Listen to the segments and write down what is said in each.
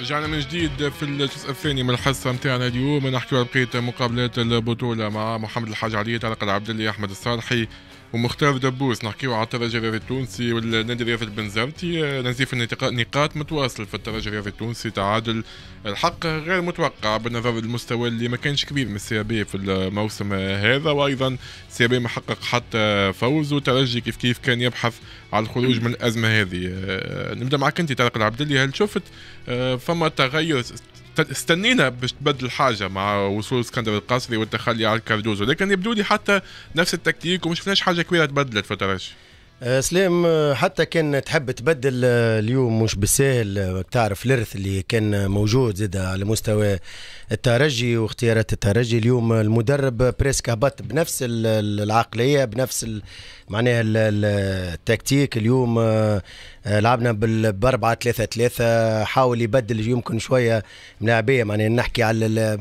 رجعنا من جديد في الجزء الثاني من الحصة نتاعنا اليوم نحكي على بقية مقابلات البطولة مع محمد الحاج علي طارق العبدلي أحمد الصالحي ومختار دبوس نحكيو على الترجي التونسي والنادي الرياضي البنزرتي آه، نزيف نقاط متواصل في الترجي الرياضي التونسي تعادل الحق غير متوقع بالنظر للمستوى اللي ما كانش كبير من السي بي في الموسم هذا وايضا السي بي ما حقق حتى فوز والترجي كيف كيف كان يبحث على الخروج من الازمه هذه آه، نبدا معك انت طارق العبدلي هل شفت آه، فما تغير استنينا باش تبدل حاجه مع وصول اسكندر القصري والتخلي على كاردوزو لكن يبدو لي حتى نفس التكتيك وما شفناش حاجه كبيره تبدلت في آه، سلام آه، حتى كان تحب تبدل آه، اليوم مش بسهل تعرف الارث اللي كان موجود زاد على مستوى الترجي واختيارات الترجي اليوم المدرب بريسك هبط بنفس العقليه بنفس معناها التكتيك اليوم لعبنا بالبربعة ثلاثة ثلاثة حاول يبدل يمكن شوية ملاعبية معناها نحكي على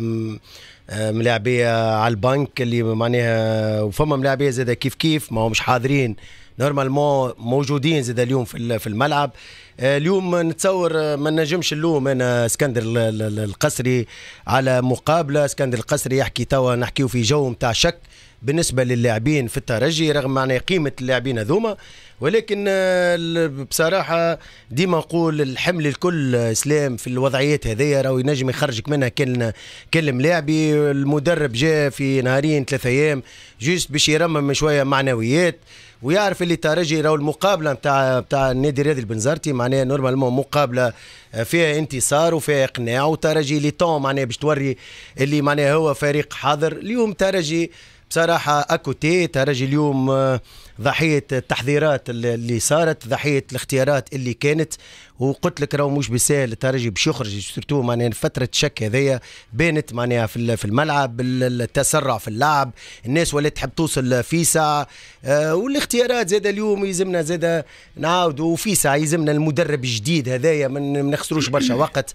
ملاعبية على البنك اللي معناها وفما ملاعبية زاد كيف كيف ما هو مش حاضرين نورمالمون موجودين زاد اليوم في في الملعب آه، اليوم نتصور آه، ما نجمش اللوم انا اسكندر القسري على مقابله اسكندر القسري يحكي توا نحكيو في جو نتاع شك بالنسبه للاعبين في الترجي رغم معنى قيمه اللاعبين هذوما ولكن آه، بصراحه ديما نقول الحمل الكل اسلام في الوضعيات هذيا راهو ينجم يخرجك منها كان كان ملاعبي المدرب جاء في نهارين ثلاثة ايام جوست باش يرمم شويه معنويات ويعرف اللي ترجي راهو المقابله نتاع نتاع النادي الرياضي البنزرتي معناها نورمالمون مقابله آه، فيها انتصار وفيها اقناع وترجي لي طون معناها باش توري اللي معناها هو فريق حاضر اليوم ترجي بصراحة أكو تيت راجل اليوم آه، ضحية التحذيرات اللي صارت ضحية الاختيارات اللي كانت وقلت لك راهو مش بسهل ترجي باش يخرج سورتو معناها فترة شك هذيا بانت معناها في الملعب التسرع في اللعب الناس ولات تحب توصل في ساعة آه، والاختيارات زاد اليوم يلزمنا زاد نعاود وفي ساعة يلزمنا المدرب الجديد هذايا ما نخسروش برشا وقت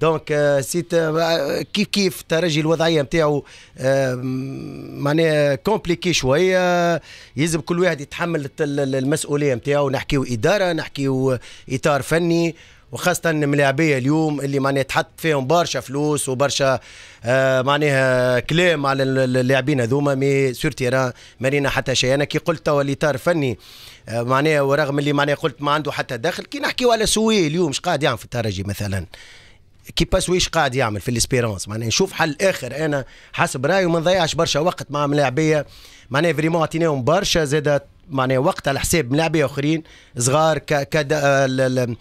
دونك سيت كيف كيف ترجي الوضعيه نتاعو معناها كومبليكي شويه يلزم كل واحد يتحمل المسؤوليه نتاعو نحكيو اداره نحكيو اطار فني وخاصة ملاعبية اليوم اللي معناها تحط فيهم برشا فلوس وبرشا آه معناها كلام على اللاعبين هذوما مي سور تيران مارينا حتى شيء انا كي قلت توا الاطار الفني آه معناها ورغم اللي معناها قلت ما عنده حتى دخل كي نحكيو على سوي اليوم اش قاعد يعمل يعني في الترجي مثلا كيباس واش قاعد يعمل في الاسبيرونس معناها نشوف حل اخر انا حسب رايي وما نضيعش برشا وقت مع ملاعبيه معناها فريمون عطيناهم برشا زاد معناها وقت على حساب ملاعبين اخرين صغار كدا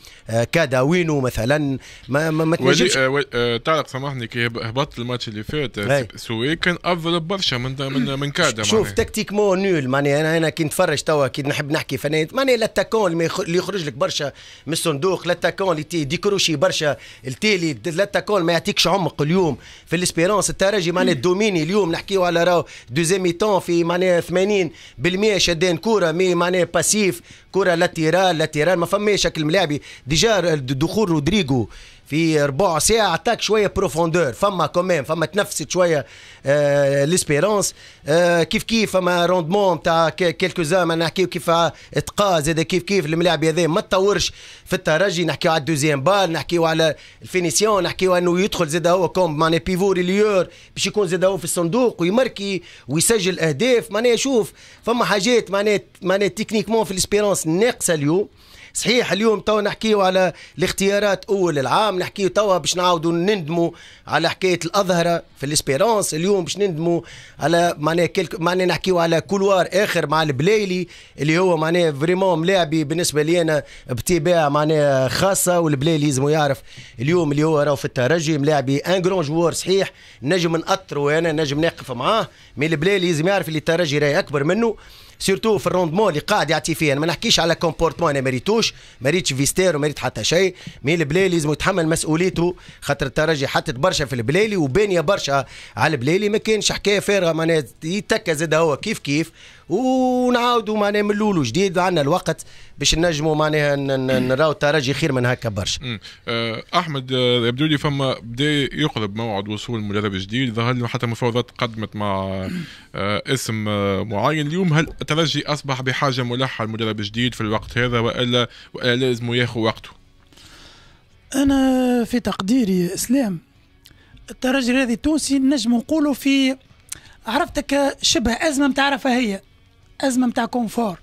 كداوينو مثلا ما ما, ما تنجمش طارق آه، آه، سامحني كي هبط الماتش اللي فات آه، سوي كان افضل برشا من من من كادا شوف مو نول معناها انا انا كي نتفرج توا كي نحب نحكي فنان معناها لاتاكون اللي يخرج لك برشا من الصندوق لاتاكون اللي ديكروشي برشا التالي لاتاكون ما يعطيكش عمق اليوم في الاسبيرونس الترجي معناها الدوميني اليوم نحكيو على راهو دوزيام ميتون في معناها معناها 80% شادين كوره مي معناها باسيف كوره لاتيرال لاتيرال ما فماش شكل ملاعبي ديجا دخول رودريجو في ربع ساعه عطاك شويه بروفوندور فما كوميم فما تنفست شويه آه ليسبيرونس آه كيف كيف فما روندمون تاع كيلكو زام نحكيو كيف اتقاء زاد كيف كيف الملاعب هذا ما تطورش في الترجي نحكيو على الدوزيام بال نحكيو على الفينيسيون نحكيو انه يدخل زاد هو كوم معناها بيفو ريليور باش يكون زاد هو في الصندوق ويمركي ويسجل اهداف معناها شوف فما حاجات معناها معناها تكنيكمون في ليسبيرونس ناقصه اليوم صحيح اليوم توا نحكيو على الاختيارات اول العام نحكيو توا باش نعاودوا نندموا على حكايه الاظهره في الاسبيرونس اليوم باش نندموا على معناها كلك معناها نحكيو على كولوار اخر مع البلايلي اللي هو معناها فريمون ملاعبي بالنسبه لي انا بطباع معناها خاصه والبلايلي لازم يعرف اليوم اللي هو راهو في الترجي ملاعبي ان جرون جوار صحيح نجم نأطره انا نجم نقف معاه مي البلايلي لازم يعرف اللي الترجي راهي اكبر منه سيرتو في الروندمون اللي قاعد يعطي فيه انا يعني ما نحكيش على كومبورتمون انا ما ريتوش ما ريتش فيستير وما ريت حتى شيء مي البلاي لازم يتحمل مسؤوليته خاطر الترجي حطت برشا في البلايلي وبانيه برشا على البلايلي ما كانش حكايه فارغه معناها يتكا زاد هو كيف كيف ونعاودوا معناها من الاول وجديد عندنا الوقت باش نجموا معناها نراو الترجي خير من هكا برشا. آه، احمد يبدو آه، لي فما بدا يقرب موعد وصول مدرب جديد ظهر لي حتى مفاوضات قدمت مع آه، اسم معين اليوم هل الترجي اصبح بحاجه ملحه لمدرب جديد في الوقت هذا والا والا لازم ياخذ وقته؟ انا في تقديري اسلام الترجي الرياضي التونسي نجم نقولوا في عرفتك شبه ازمه متعرفه هي ازمه نتاع كونفور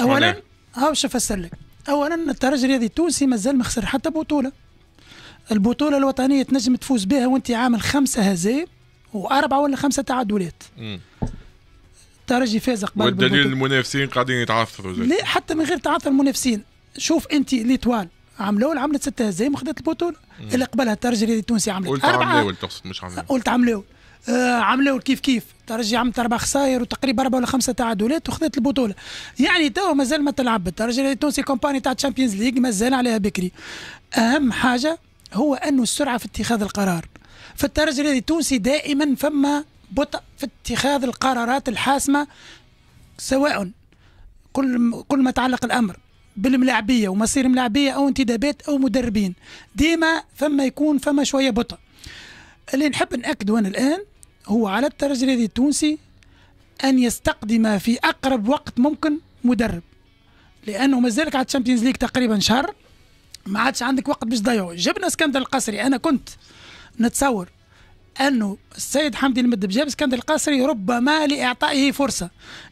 اولا هاو باش نفسر لك اولا الترجي الرياضي التونسي مازال ما خسر حتى بطوله البطوله الوطنيه تنجم تفوز بها وانت عامل خمسه هزايم واربعه ولا خمسه تعادلات الترجي فاز قبل والدليل المنافسين قاعدين يتعثروا لا حتى من غير تعثر المنافسين شوف انت ليتوال عام عملت ستة هزايم وخذت البطوله اللي قبلها الترجي الرياضي التونسي عملت قلت اربعه قلت مش عملاوي قلت عملاوي آه، عملوا كيف كيف ترجي عملت اربع خسائر وتقريبا اربع ولا خمسه تعادلات وخذت البطوله يعني تو مازال ما تلعب الترجي التونسي كومباني تاع تشامبيونز ليج مازال عليها بكري اهم حاجه هو انه السرعه في اتخاذ القرار في الترجي التونسي دائما فما بطء في اتخاذ القرارات الحاسمه سواء كل كل ما تعلق الامر بالملاعبيه ومصير ملاعبيه او انتدابات او مدربين ديما فما يكون فما شويه بطء اللي نحب ناكد وانا الان هو على الترجي الرياضي التونسي أن يستقدم في أقرب وقت ممكن مدرب لأنه مازالك على الشامبيونز ليج تقريبا شهر ما عادش عندك وقت باش تضيعه جبنا اسكندر القصري أنا كنت نتصور انه السيد حمدي المدب جاب اسكندر القصري ربما لاعطائه فرصه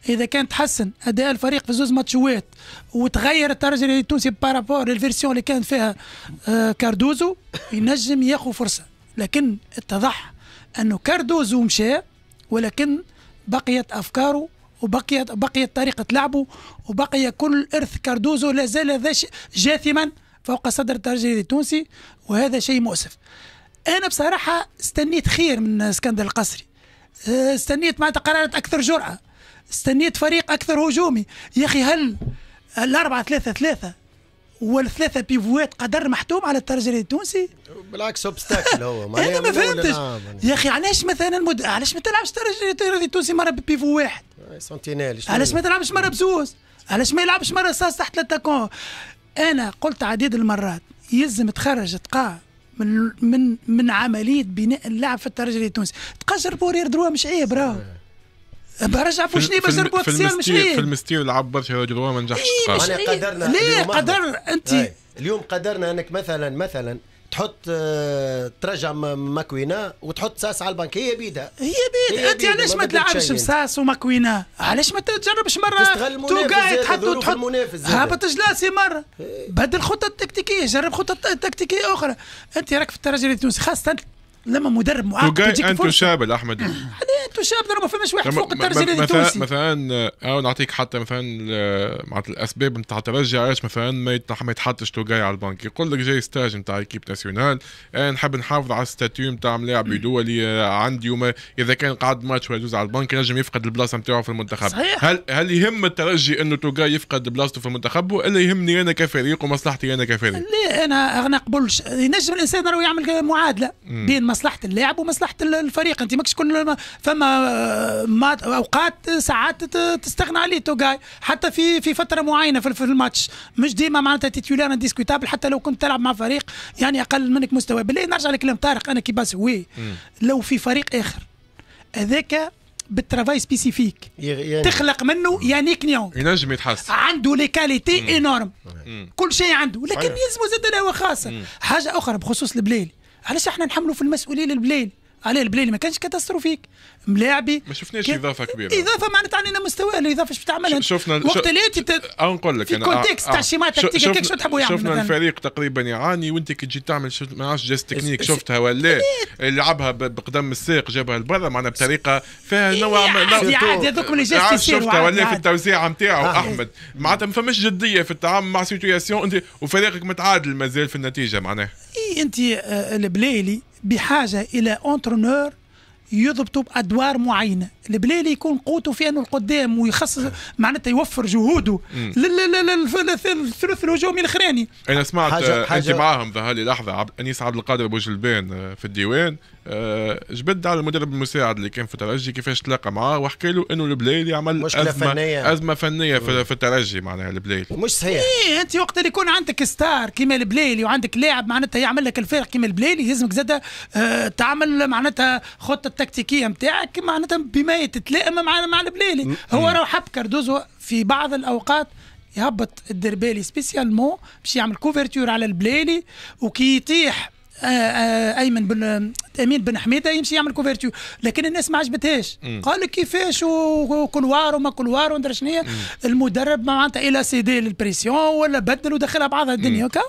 اذا كان تحسن اداء الفريق في زوز ماتشوات وتغير الترجي التونسي بارابور للفيرسيون اللي كان فيها آه، كاردوزو ينجم ياخذ فرصه لكن اتضح انه كاردوزو مشى ولكن بقيت افكاره وبقيت بقيت طريقه لعبه وبقي كل ارث كاردوزو لا زال جاثما فوق صدر الترجي التونسي وهذا شيء مؤسف انا بصراحه استنيت خير من اسكندر القصري آه، استنيت معناتها قرارات اكثر جرأه استنيت فريق اكثر هجومي يا اخي هل الأربعة ثلاثة ثلاثة والثلاثه بيفوات قدر محتوم على الترجري التونسي بالعكس اوبستاكل هو انا ما فهمتش نعم، يا اخي علاش مثلا المد... علاش ما تلعبش الترجري التونسي مره بيفو واحد سنتينيل علاش ما تلعبش مره بزوز علاش ما يلعبش مره ساس تحت لاتاكون انا قلت عديد المرات يلزم تخرج تقا من من من عمليه بناء اللعب في الترجي التونسي تقشر بورير دروا مش عيب راهو برجع فوشني شنو باش ربوط السير مش في المستير لعب برشا جروا ما نجحش إيه، انا قدرنا ليه قدر انت اليوم قدرنا انك مثلا مثلا تحط آه، ترجع ماكوينا وتحط ساس على البنك هي بيدها هي بيدها انت علاش ما تلعبش بساس وماكوينا علاش ما تجربش مره تو قاعد تحط وتحط هابط جلاسي مره إيه. بدل خطه تكتيكيه جرب خطه تكتيكيه اخرى انت راك في الترجي التونسي خاصه لما مدرب معاق تجيك انت شاب احمد انت شاب ما فماش واحد يعني فوق الترجي التونسي مثلا مثلا آه، او نعطيك حتى مثلا آه، معناتها الاسباب نتاع الترجي علاش مثلا ما يتحطش توجاي على البنك يقول لك جاي ستاج نتاع ايكيب ناسيونال انا آه، نحب نحافظ على الستاتيو نتاع ملاعب دولي عندي وما اذا كان قعد ماتش ولا يجوز على البنك ينجم يفقد البلاصه نتاعو في المنتخب صحيح. هل هل يهم الترجي انه توجاي يفقد بلاصته في المنتخب ولا يهمني انا كفريق ومصلحتي انا كفريق؟ لا انا ما نقبلش ينجم الانسان يعمل معادله بين مصلحه اللاعب ومصلحه الفريق انت ماكش كل فما آه، ما اوقات ساعات تستغنى عليه توغاي حتى في في فتره معينه في الماتش مش ديما معناتها تيتولير ديسكوتابل حتى لو كنت تلعب مع فريق يعني اقل منك مستوى بالله نرجع لكلام طارق انا كي باس وي لو في فريق اخر هذاك بالترافاي سبيسيفيك يعني تخلق منه يانيك نيون ينجم يتحسن عنده لي كاليتي انورم كل شيء عنده لكن يلزمه زاد هو خاصه حاجه اخرى بخصوص البلالي علاش احنا نحملوا في المسؤوليه للبلاد على البلاي ما كانش كاتاستروفيك ملاعبي ما شفناش كان... اضافه كبيره اضافه معناتها عندنا مستوى الاضافه باش بتعملها شفنا وقت اللي انت نقول لك في كونتكست آه، تاع الشمال آه، شنو تحبوا يعملوا شفنا الفريق تقريبا يعاني وانت كي تجي تعمل ما عادش جاست تكنيك شفتها ولا لعبها بقدم الساق جابها لبرا معناها بطريقه فيها إيه، نوع من عادي هذوك من جاست شفتها ولا في التوزيع نتاعو آه. احمد معناتها ما فماش جديه في التعامل مع سيتوياسيون انت وفريقك متعادل مازال في النتيجه معناها اي انت البلايلي بحاجه الى اونترونور يضبطوا بادوار معينه البلالي يكون قوته في انه القدام ويخصص معناتها يوفر جهوده للثلث الهجومي الاخراني انا سمعت حاجة حاجة انت معاهم ظهر لي لحظه انيس عبد القادر جلبان آه، في الديوان جبد آه، على المدرب المساعد اللي كان في الترجي كيفاش تلاقى معاه وحكى له انه البلالي عمل مشكله أزمة فنيه ازمه فنيه في, في الترجي معناها البلالي مش صحيح ايه انت وقت اللي يكون عندك ستار كيما البلالي وعندك لاعب معناتها يعمل لك الفرق كيما البلالي لازمك زادة آه، تعمل معناتها خطه تكتيكيه نتاعك معناتها بما الحمايه تتلائم مع مع البلالي هو راه حب كاردوزو في بعض الاوقات يهبط الدربالي سبيسيالمون باش يعمل كوفرتور على البلالي وكي يطيح آه، آه، ايمن بن امين بن حميده يمشي يعمل كوفرتيو لكن الناس ما عجبتهاش قال لك كيفاش وكلوار وما كلوار وندر شنو المدرب معناتها الى سيدي للبريسيون ولا بدل ودخلها بعضها الدنيا هكا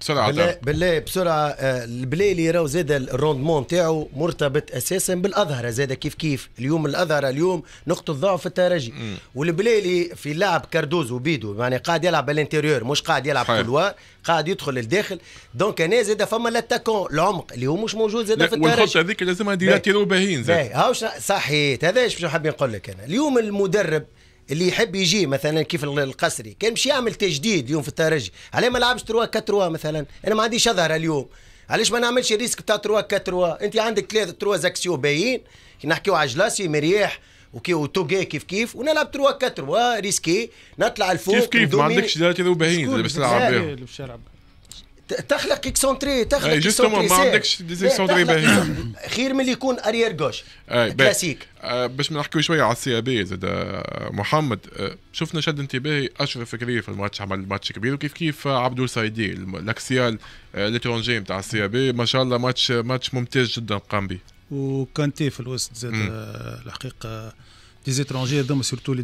بسرعه بالله, بسرعه آه، البلاي اللي راهو زاد الروندمون تاعو مرتبط اساسا بالأظهرة زاد كيف كيف اليوم الأظهرة اليوم نقطه ضعف الترجي والبلاي اللي في لعب كاردوز وبيدو يعني قاعد يلعب الانتيريور مش قاعد يلعب كلوار قاعد يدخل للداخل دونك انا زاد فما لاتاكون العمق اللي هو مش موجود زاد في الترجي والخطه هذيك لازمها ديلاتيرو باهين زاد صحيت هذا ايش حاب نقول لك انا اليوم المدرب اللي يحب يجي مثلا كيف القسري كان مش يعمل تجديد اليوم في الترجي علاه ما لعبش تروا كتروا مثلا انا ما عنديش اظهر اليوم علاش ما نعملش الريسك تاع تروا كتروا انت عندك ثلاثه تروا زاكسيو باين نحكيو على جلاسي مرياح وكي وتوغي كيف كيف ونلعب تروا كتروا آه، ريسكي نطلع الفوق كيف كيف ما عندكش كذا باهيين باش تلعب بهم تخلق اكسونتري تخلق اي جوستومون ما عندكش دي اكسونتري باهية خير من اللي يكون اريير جوش كلاسيك أه، باش نحكيو شويه على السي بي زاد أه، محمد أه، شفنا شد انتباهي اشرف فكري في الماتش عمل ماتش كبير وكيف كيف عبدو سايدي الاكسيال ليترونجي نتاع السي بي ما شاء الله ماتش ماتش ممتاز جدا قام به وكانتي في الوسط زاد الحقيقه دي زيترونجي هذوما سورتو لي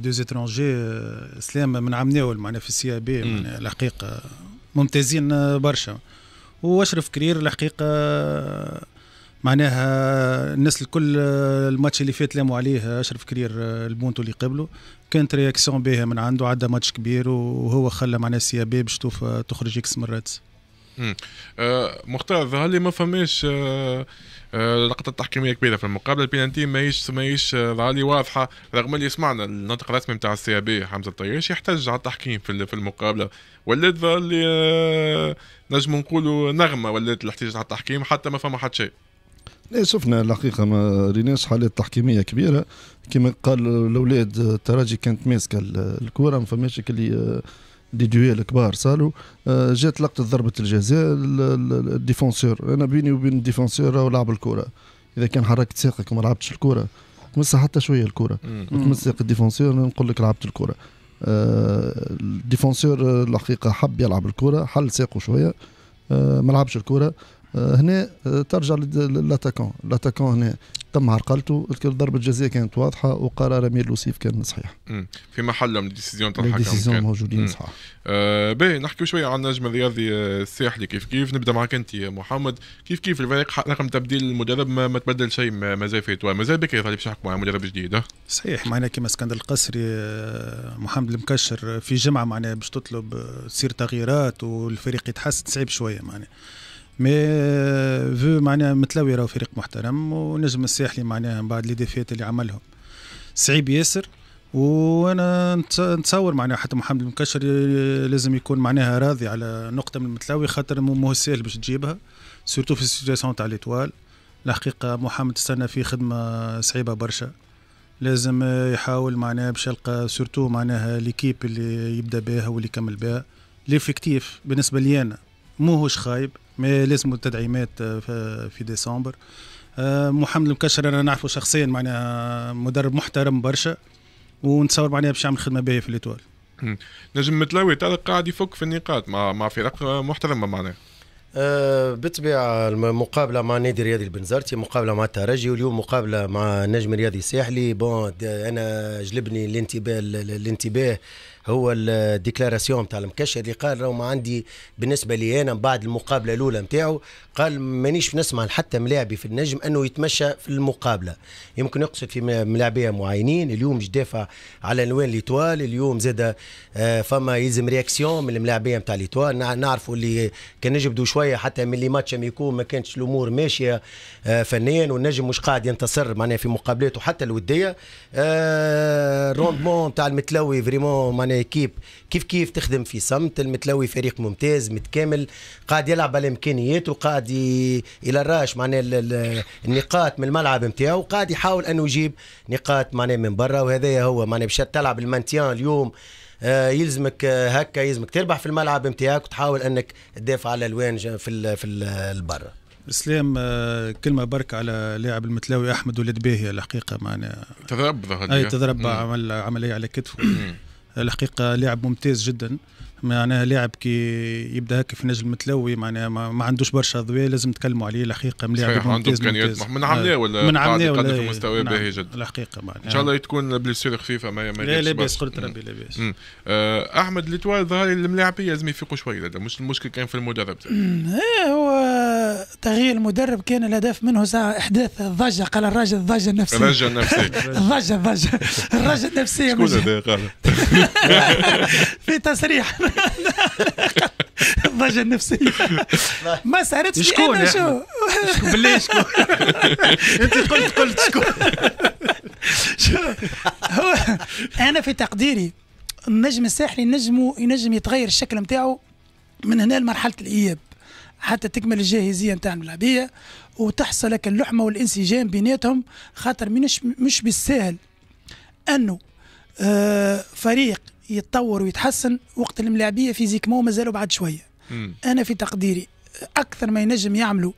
دو زيترونجي اسلام من عمناول معنا في السي بي الحقيقه ممتازين برشا واشرف كرير الحقيقه معناها الناس الكل الماتش اللي فات لاموا عليه اشرف كرير البونتو اللي قبله كانت رياكسيون باهيه من عنده عدى ماتش كبير وهو خلى معناها سيابي باش تخرج اكس مرات آه، مختار ظهر لي ما فماش لقطه آه، آه، تحكيميه كبيره في المقابله البينانتي ماهيش ماهيش ظهر لي واضحه رغم اللي سمعنا الناطق الرسمي نتاع السي بي حمزه الطياش يحتج على التحكيم في في المقابله ولات ظهر لي نجم نقولوا نغمه ولات الاحتجاج على التحكيم حتى ما فما حد شيء لا شفنا الحقيقه ما ريناش حالات تحكيميه كبيره كما قال الاولاد التراجي كانت ماسكه الكورة ما فماش اللي دي دويل كبار صاروا آه، جات لقطه ضربه الجزاء الديفونسور انا بيني وبين الديفونسور راهو لعب الكره اذا كان حركت ساقك وما لعبتش الكره تمسها حتى شويه الكره تمس ساق الديفونسور نقول لك لعبت الكره آه، الديفونسور الحقيقه حب يلعب الكره حل ساقه شويه آه، ما لعبش الكره هنا ترجع للاتاكون الاتاكون هنا تم عرقلته ضربه الجزاء كانت واضحه وقرار امير لوسيف كان صحيح في محل من الديسيزيون تاع الحكم الديسيزيون موجودين صح آه، باهي نحكي شويه عن النجم الرياضي آه، الساحلي كيف كيف نبدا معك انت يا محمد كيف كيف الفريق رقم تبديل المدرب ما, ما تبدل شيء ما زال توا ما زال بكري باش يحكموا مدرب جديد صحيح معناها كما اسكندر القسري آه، محمد المكشر في جمعه معناها باش تطلب تصير تغييرات والفريق يتحسن صعيب شويه معناها مي فو معناها متلوي راهو فريق محترم ونجم الساحلي معناها من بعد لي ديفيت اللي عملهم صعيب ياسر وانا نتصور معناها حتى محمد المكشر لازم يكون معناها راضي على نقطه من المتلاوي خاطر مو ساهل باش تجيبها سورتو في السيتياسيون تاع ليتوال الحقيقه محمد استنى في خدمه صعيبه برشا لازم يحاول معناها باش يلقى سورتو معناها ليكيب اللي يبدا بها واللي يكمل بها ليفكتيف بالنسبه لي انا هوش خايب مي لازموا التدعيمات آه، في ديسمبر آه، محمد المكشر انا نعرفه شخصيا معناها مدرب محترم برشا ونتصور معناها باش يعمل خدمه باهيه في الاطوال نجم متلوي تلقى قاعد يفك في النقاط مع مع فرق محترمه معناها أه بالطبيعه المقابله مع نادي رياضي البنزرتي مقابله مع الترجي واليوم مقابله مع نجم رياضي الساحلي بون انا جلبني الانتباه الانتباه هو الديكلاراسيون تاع المكشر اللي قال راهو ما عندي بالنسبه لي انا بعد المقابله الاولى نتاعو قال مانيش نسمع حتى ملاعبي في النجم انه يتمشى في المقابله يمكن يقصد في ملاعبيه معينين اليوم مش دافع على الوان ليتوال اليوم زاد آه، فما يلزم رياكسيون من الملاعبيه نتاع ليتوال نعرفوا اللي كان نجبدوا شويه حتى من اللي ماتش يكون ما كانتش الامور ماشيه آه، فنيا والنجم مش قاعد ينتصر معناها في مقابلاته حتى الوديه آه، الروندمون تاع المتلوي فريمون معناها ليكيب كيف كيف تخدم في صمت المتلوي فريق ممتاز متكامل قاعد يلعب على امكانياته قاعد الى الراش معناه النقاط من الملعب نتاعو وقاعد يحاول انه يجيب نقاط معناه من برا وهذا هو معناه باش تلعب المانتيان اليوم آه، يلزمك آه، هكا يلزمك تربح في الملعب نتاعك وتحاول انك تدافع على الوان في في البرا اسلام آه، كلمه برك على لاعب المتلاوي احمد ولد باهي الحقيقه معنا تضرب اي تضرب عمل عمليه على كتفه الحقيقة لاعب ممتاز جدا معناها لاعب كي يبدا هكا في نجم متلوي معناها ما, عندوش برشا ضوء لازم تكلموا عليه الحقيقه ملاعب عنده امكانيات من عمليه آه. ولا من عمليه ولا في مستوى نعم، باهي جدا الحقيقه معناها ان شاء الله تكون بليسير خفيفه ما ما لا لاباس قلت ربي لاباس آه، احمد ليتوال ظهر الملاعبيه لازم يفيقوا شويه مش المشكل كان في المدرب إيه، هو تغيير المدرب كان الهدف منه ساعه احداث الضجه قال الراجل الضجه النفسيه الضجه النفسيه الضجه الضجه الرجل النفسيه شكون هذا قال في تصريح الضجه النفسيه ما صارتش شكون شو بالله شكون انت قلت قلت شكون شو هو انا في تقديري النجم الساحلي ينجم ينجم يتغير الشكل نتاعو من هنا لمرحله الاياب حتى تكمل الجاهزيه نتاع الملعبيه وتحصل لك اللحمه والانسجام بيناتهم خاطر مش مش بالسهل انه آه، فريق يتطور ويتحسن وقت الملاعبيه فيزيكمون مازالوا بعد شويه مم. انا في تقديري اكثر ما ينجم يعملوا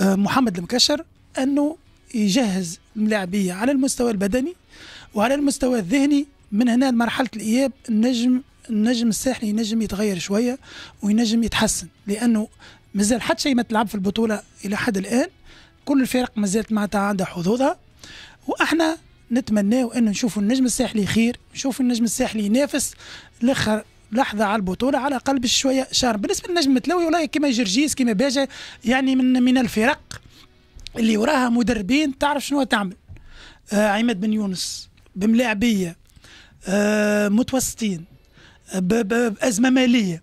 آه، محمد المكشر انه يجهز الملاعبيه على المستوى البدني وعلى المستوى الذهني من هنا لمرحله الاياب النجم النجم الساحلي ينجم يتغير شويه وينجم يتحسن لانه مازال حتى شيء ما تلعب في البطوله الى حد الان كل الفرق مازالت معناتها عندها حظوظها واحنا نتمناو انه نشوفوا النجم الساحلي خير نشوفوا النجم الساحلي ينافس لاخر لحظه على البطوله على الاقل بشويه شهر بالنسبه للنجم المتلوي والله كيما جرجيس كيما باجا يعني من من الفرق اللي وراها مدربين تعرف شنو تعمل آه عماد بن يونس بملاعبيه آه متوسطين بازمه ماليه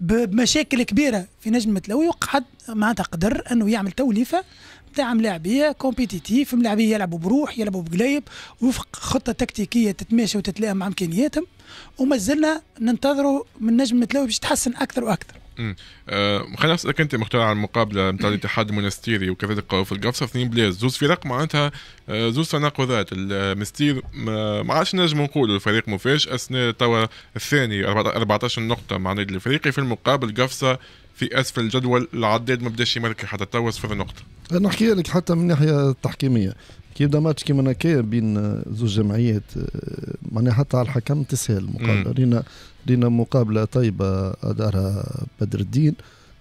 بمشاكل كبيره في نجم متلوي وقعد معناتها قدر انه يعمل توليفه تاع ملاعبيه كومبيتيتيف ملاعبيه يلعبوا بروح يلعبوا بقلايب وفق خطه تكتيكيه تتماشى وتتلائم مع امكانياتهم وما زلنا ننتظروا من نجم متلاوي باش يتحسن اكثر واكثر امم خلينا نسالك انت مختار على المقابله نتاع الاتحاد المونستيري وكذلك في القفصه اثنين بلاز زوز فرق معناتها آه، زوز تناقضات المستير ما عادش نجم نقولوا الفريق مفاجئ اثناء توا الثاني 14 نقطه مع النادي الافريقي في المقابل قفصه في اسفل الجدول العداد ما بداش يمركي حتى توا صفر نقطه نحكي لك حتى من الناحيه التحكيميه كي يبدا ماتش كيما هكايا بين زوج جمعيات آه، معناها حتى على الحكم تسهل المقابله رينا رينا مقابله طيبه ادارها بدر الدين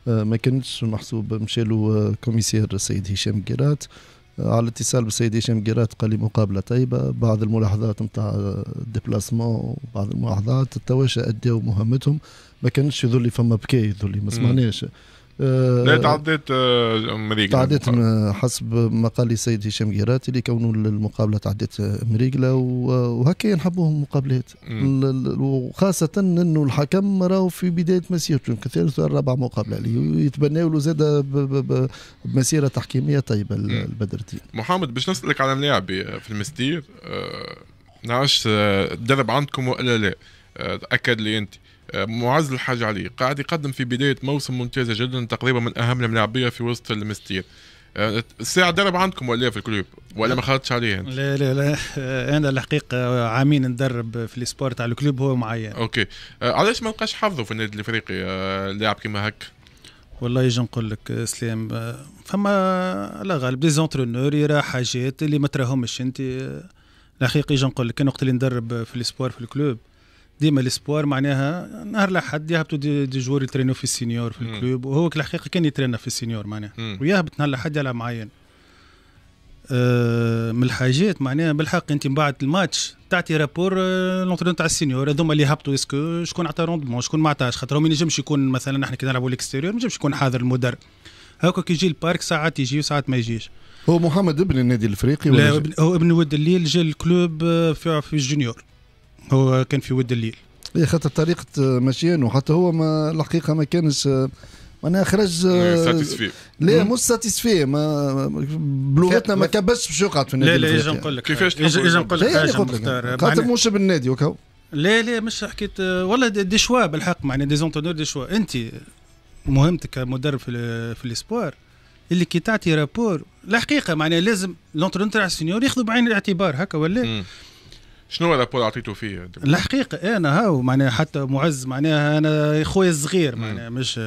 آه، ما كانتش محسوب مشى له آه، كوميسير السيد هشام قيرات على اتصال بالسيد هشام قيرات قال لي مقابله طيبه بعض الملاحظات نتاع الديبلاسمون وبعض الملاحظات التواشى اداو مهمتهم ما كانش يظل فما بكاي يظل ما سمعناش آه، لا تعديت آه، مريقله تعديت حسب مقال السيد هشام قيراتي اللي كونوا المقابله تعديت مريقله وهكا نحبوهم مقابلات وخاصه انه الحكم راهو في بدايه مسيرته يمكن ثالث ولا رابع مقابله ويتبناوا له زاد بمسيره تحكيميه طيبه الدين محمد باش نسالك على ملاعبي آه، في المستير نعرفش تدرب عندكم ولا لا تاكد لي انت معز الحاج علي قاعد يقدم في بدايه موسم ممتازه جدا تقريبا من اهم الملاعبيه في وسط المستير آه، الساعة درب عندكم ولا في الكلوب ولا ما خلطتش عليه انت؟ لا لا لا آه، انا الحقيقة عامين ندرب في الاسبور على الكلوب هو معين اوكي آه، علاش ما لقاش حظه في النادي الافريقي لاعب كيما هك؟ والله يجي نقول لك سليم فما على غالب دي زونترونور يرى حاجات اللي ما تراهمش انت الحقيقة يجي نقول لك انا وقت اللي ندرب في السبور في الكلوب ديما الاسبوار معناها نهار الاحد يهبطوا دي, دي جوار يترينوا في السينيور في الكلوب وهو الحقيقه كان يترينا في السينيور معناها ويهبط نهار الاحد يلعب معين آه، من الحاجات معناها بالحق انت من بعد الماتش تعطي رابور أه لونترون تاع السينيور هذوما اللي هبطوا اسكو شكون عطى روندمون شكون ما عطاش خاطر هو ما ينجمش يكون مثلا نحن كي نلعبوا الاكستيريور ما ينجمش يكون حاضر المدرب هاكا كي يجي البارك ساعات يجي وساعات ما يجيش هو محمد ابن النادي الافريقي ولا لا هو ابن ود الليل جا الكلوب آه، في الجونيور هو كان في ود الليل اي خاطر طريقه آه، مشيان وحتى هو ما الحقيقه ما كانش آه، معناها خرج آه، إيه، لا مش ساتيسفي ما بلغتنا ما كبش باش يقعد في النادي لا لا اجا نقول لك كيفاش اجا نقول لك يعني حاجه مختار خاطر مش بالنادي وكو لا لا مش حكيت والله دي شوا بالحق معناها دي زونتونور دي شوا انت مهمتك كمدرب في, في الاسبوار اللي كي تعطي رابور الحقيقه معناها لازم لونترونتر سينيور ياخذوا بعين الاعتبار هكا ولا شنو اللي عطيته فيه؟ الحقيقه إيه، انا هاو معناها حتى معز معناها انا خويا الصغير معناها مش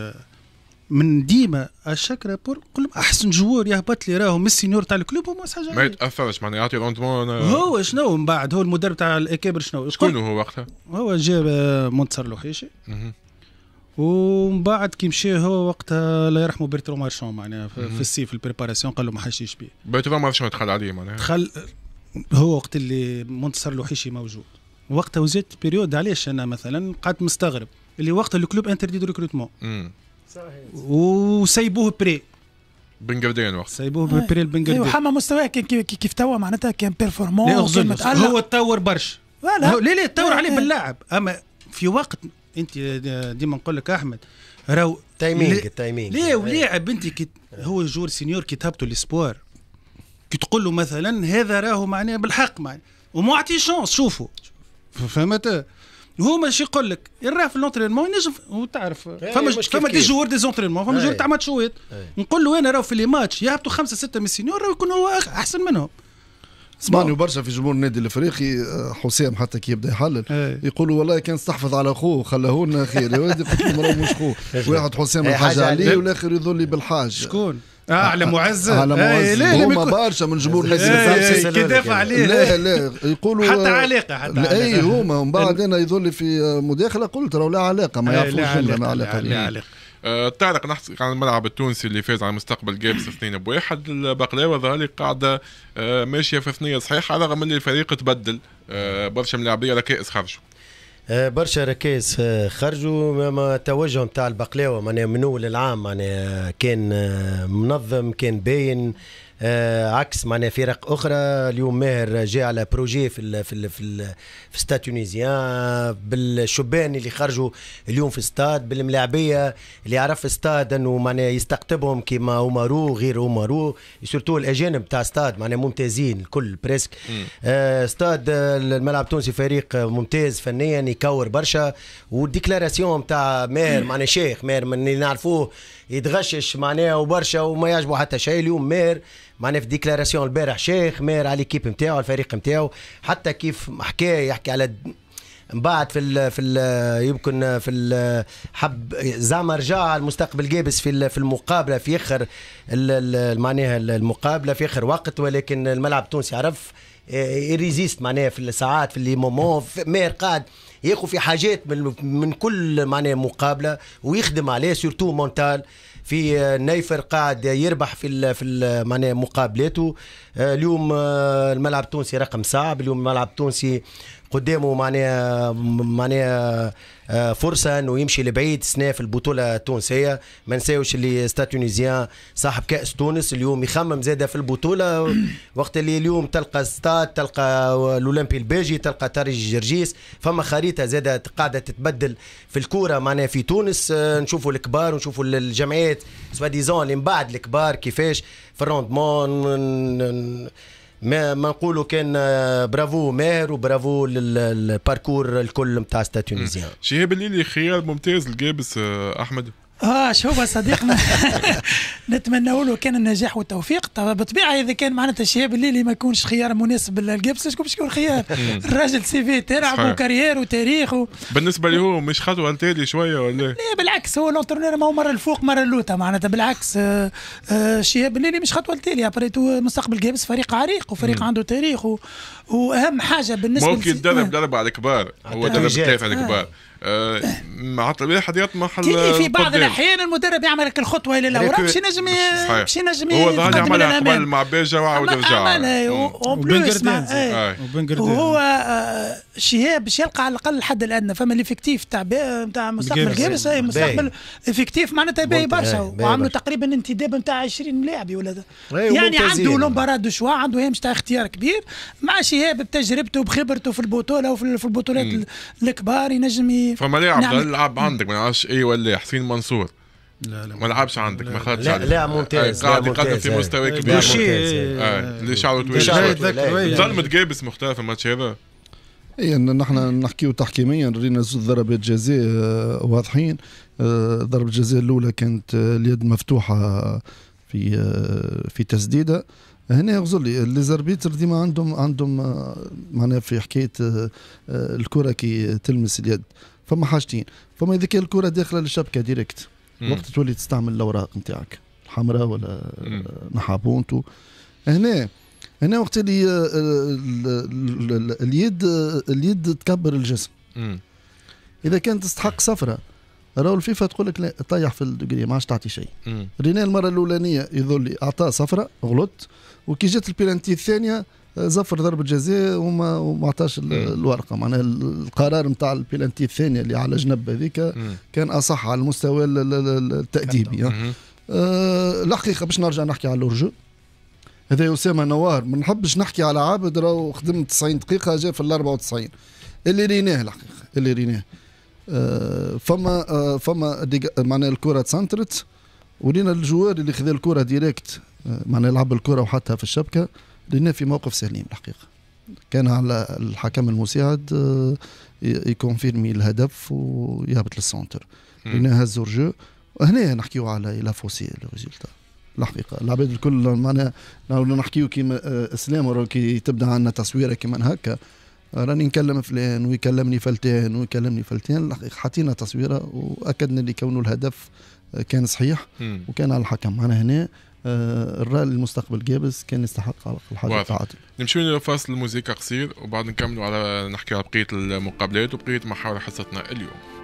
من ديما اشاك رابور قول لهم احسن جوار يهبط لي راهو من السينيور تاع الكلوب وما حاجه ما يتاثرش معناها يعطي روندمون آه. هو شنو من بعد هو المدرب تاع الاكابر شنو شكون هو وقتها؟ هو جاب منتصر لوحيشي ومن بعد كي مشى هو وقتها الله يرحمه بيرترو مارشون معناها في الصيف البريباراسيون قال له ما حشيش بيه بيرترو مارشون دخل عليه معناها دخل هو وقت اللي منتصر لوحيشي موجود وقتها وزيت بيريود علاش انا مثلا قعدت مستغرب اللي وقتها الكلوب انتردي دو ريكروتمون وسيبوه بري بن قردين وقت سيبوه بري إيه. بن قردين وحما أيوة، مستواه كان كيف توا معناتها كان بيرفورمون هو تطور برشا لا لا تطور إيه، عليه إيه. باللاعب اما في وقت انت ديما نقول لك احمد راهو تايمينغ تايمينغ ليه ولاعب انت هو جور سينيور كي تهبطوا الاسبوار كي تقول له مثلا هذا راهو معناه بالحق معناه وما اعطيه شانس شوفوا فهمت هو ماشي يقول لك راه في لونترينمون ينجم وتعرف إيه، فما إيه، فما دي جوار دي زونترينمون فما جوار إيه. تاع ماتشوات نقول له انا راهو في لي ماتش يهبطوا خمسه سته من السينيور راهو يكون هو احسن منهم سمعني برشا في جمهور النادي الافريقي آه، حسام حتى كي يبدا يحلل أي. يقولوا والله كان استحفظ على اخوه وخلاه لنا خير يا ولدي قلت مش خوه واحد حسام الحاج عليه والاخر يظل بالحاج شكون اه على معز اعلى معزز هما آه، برشا من جمهور الناس كي دافع عليه لا لا يقولوا حتى علاقه حتى اي هما من بعد انا يظل في مداخله قلت راه لا علاقه ما يعرفوش آه، لا علاقه لا علاقه آه، تعلق نحكي عن الملعب التونسي اللي فاز على مستقبل جابس اثنين بواحد البقلاوه ظهر لي قاعده ماشيه في اثنيه صحيحه رغم ان الفريق تبدل برشا من لاعبيه ركائز خرجوا آه، برشا ركاز آه، خرجوا ما توجه نتاع البقلاوه معناها من اول العام معناها كان آه، منظم كان باين آه، عكس معناها فرق اخرى اليوم ماهر جاء على بروجي في الـ في الـ في, ال في ستاد تونيزيان بالشبان اللي خرجوا اليوم في ستاد بالملاعبيه اللي عرف الستاد ستاد انه معناها يستقطبهم كيما اومارو غير اومارو سورتو الاجانب تاع ستاد معناها ممتازين الكل بريسك آه ستاد الملعب التونسي فريق ممتاز فنيا يكور برشا والديكلاراسيون تاع ماهر معناها شيخ ماهر من اللي نعرفوه يتغشش معناها وبرشا وما يعجبه حتى شيء اليوم مير معناها في ديكلاراسيون البارح شيخ مير على ليكيب نتاعو الفريق نتاعو حتى كيف حكى يحكي على من بعد في الـ في الـ يمكن في حب زعما رجع المستقبل جابس في في المقابله في اخر معناها المقابله في اخر وقت ولكن الملعب التونسي عرف آه، ريزيست معناها في الساعات في لي مومون مير قاعد ياخذ في حاجات من من كل معناه مقابله ويخدم عليه سورتو مونتال في نيفر قاعد يربح في ال في ال مقابلاته آه، آه، اليوم الملعب التونسي رقم صعب اليوم الملعب التونسي قدامه معناها معناها آه، فرصه انه يمشي لبعيد سنه في البطوله التونسيه ما نساوش اللي ستاتونيزيان صاحب كاس تونس اليوم يخمم زاده في البطوله وقت اللي اليوم تلقى ستات تلقى الاولمبي الباجي تلقى تاريخ جرجيس فما خريطه زاده قاعده تتبدل في الكوره معناها في تونس آه، نشوفوا الكبار ونشوفوا الجمعيات سوا ديزون اللي من بعد الكبار كيفاش في الروندمون ما ما نقولوا كان آه، برافو ماهر وبرافو للباركور الكل نتاع ستا تونيزيان شهاب الليلي خيار ممتاز لقابس آه، احمد اه شوف صديقنا نتمنى له كان النجاح والتوفيق طبعا بطبيعه اذا كان معناتها الشهاب الليلي ما يكونش خيار مناسب للقبس شكون باش يكون خيار الراجل سي في تلعب وكارير وتاريخ و... بالنسبه لي هو مش خطوه التالي شويه ولا لا بالعكس هو لونترونير ما هو مره الفوق مره اللوطه معناتها بالعكس آه، آه، الشهاب الليلي مش خطوه التالي ابريتو مستقبل قبس فريق عريق وفريق عنده تاريخ و... واهم حاجه بالنسبه ممكن تدرب درب على الكبار هو درب ثلاثه على الكبار آه. آه، معناتها الطبيعه حديات محل في بعض إيه؟ الاحيان المدرب يعمل لك الخطوه الى الاوراق باش ينجم باش ينجم هو ظهر يعملها قبل مع بيجا وعاود رجع عملها هو آه، شهاب باش يلقى على الاقل الحد الادنى فما الافكتيف تاع تاع مستقبل اي مستقبل افكتيف معناتها باهي برشا وعملوا تقريبا انتداب نتاع 20 لاعب ولا يعني عنده لومبارا دو شوا عنده هامش تاع اختيار كبير مع شهاب بتجربته بخبرته في البطوله وفي البطولات الكبار ينجم ليه؟ فما ليه عبد الله لعب عندك ما نعرفش اي ولا حسين منصور لا لا ما لعبش عندك ما خدش لا لا ممتاز إيه، قاعد يقدم في آه، مستوى آه، كبير آه، إيه، اللي شعره طويل ظلمت جابس مختلف الماتش هذا اي نحن نحكيو تحكيميا رينا زوج ضربات جزاء واضحين ضربة الجزاء الاولى كانت اليد مفتوحه في في تسديده هنا غزولي لي لي زاربيتر ديما عندهم عندهم معناها في حكايه الكره كي تلمس اليد فما حاجتين فما اذا كان الكره داخله للشبكه ديريكت وقت تولي تستعمل الاوراق نتاعك الحمراء ولا نحابونتو هنا هنا وقت اللي اليد اليد تكبر الجسم مم. اذا كانت تستحق صفرة راهو الفيفا تقول لك لا طيح في الدقري ما عادش تعطي شيء رينا المره الاولانيه يظل اعطاه صفرة غلط وكي جات البيلانتي الثانيه زفر ضربه جزاء وما وما عطاش الورقه معناها القرار نتاع البيلانتي الثانيه اللي على جنب هذيك كان اصح على المستوى التاديبي أه الحقيقه باش نرجع نحكي على الورجو هذا اسامه نوار ما نحبش نحكي على عابد راهو خدم 90 دقيقه جا في ال 94 اللي ريناه الحقيقه اللي ريناه أه فما أه فما معناها الكره تسنترت ولينا الجوار اللي خذا الكره ديريكت آه، معناها لعب الكره وحطها في الشبكه لنا في موقف سليم الحقيقه كان على الحكم المساعد آه، يكونفيرمي الهدف ويهبط للسونتر لنا هزوا جو هنا نحكيو على لا فوسي الريزلتا الحقيقه العباد الكل معناها لو نحكيو كيما آه، اسلام كي تبدا عندنا تصويره كيما هكا راني نكلم فلان ويكلمني فلتان ويكلمني فلتان الحقيقه حطينا تصويره واكدنا اللي كونه الهدف آه، كان صحيح وكان على الحكم معناها هنا آه، الرأي للمستقبل جابس كان يستحق على الحاجة نمشي نمشيو لفاصل موسيقى قصير وبعد نكمل على نحكي على بقية المقابلات وبقية محاور حصتنا اليوم